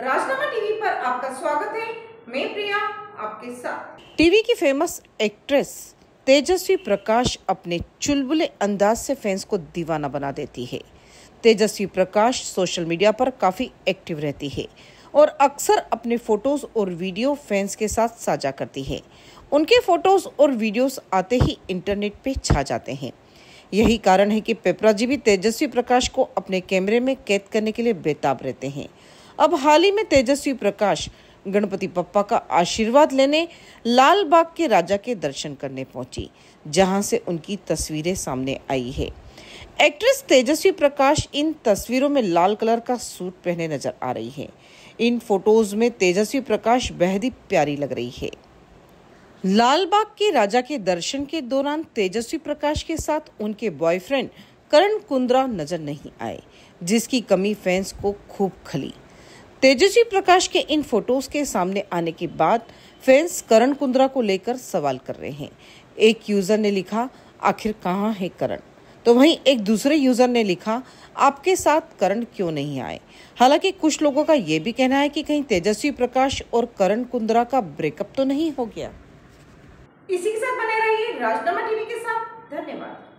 राजनामा TV पर आपका स्वागत है मैं प्रिया आपके साथ टीवी की फेमस एक्ट्रेस तेजस्वी प्रकाश अपने चुलबुले अंदाज से फैंस को दीवाना बना देती है तेजस्वी प्रकाश सोशल मीडिया पर काफ़ी एक्टिव रहती है और अक्सर अपने फोटोज और वीडियो फैंस के साथ साझा करती है उनके फोटोज और वीडियोस आते ही इंटरनेट पे छा जाते हैं यही कारण है कि पेपराजी भी तेजस्वी प्रकाश को अपने कैमरे में कैद करने के लिए बेताब रहते हैं अब हाल ही में तेजस्वी प्रकाश गणपति पप्पा का आशीर्वाद लेने लाल बाग के राजा के दर्शन करने पहुंची जहां से उनकी तस्वीरें सामने आई है एक्ट्रेस तेजस्वी प्रकाश इन तस्वीरों में लाल कलर का सूट पहने नजर आ रही है इन फोटोज में तेजस्वी प्रकाश बेहद ही प्यारी लग रही है लाल बाग के राजा के दर्शन के दौरान तेजस्वी प्रकाश के साथ उनके बॉयफ्रेंड करण कुंद्रा नजर नहीं आए जिसकी कमी फैंस को खूब खली तेजस्वी प्रकाश के इन फोटोज के सामने आने के बाद फैंस करण कुंद्रा को लेकर सवाल कर रहे हैं एक यूजर ने लिखा आखिर कहाँ है करण तो वहीं एक दूसरे यूजर ने लिखा आपके साथ करण क्यों नहीं आए हालांकि कुछ लोगों का ये भी कहना है कि कहीं तेजस्वी प्रकाश और करण कुंद्रा का ब्रेकअप तो नहीं हो गया इसी के साथ बने रहिए राजनामा टीवी के साथ धन्यवाद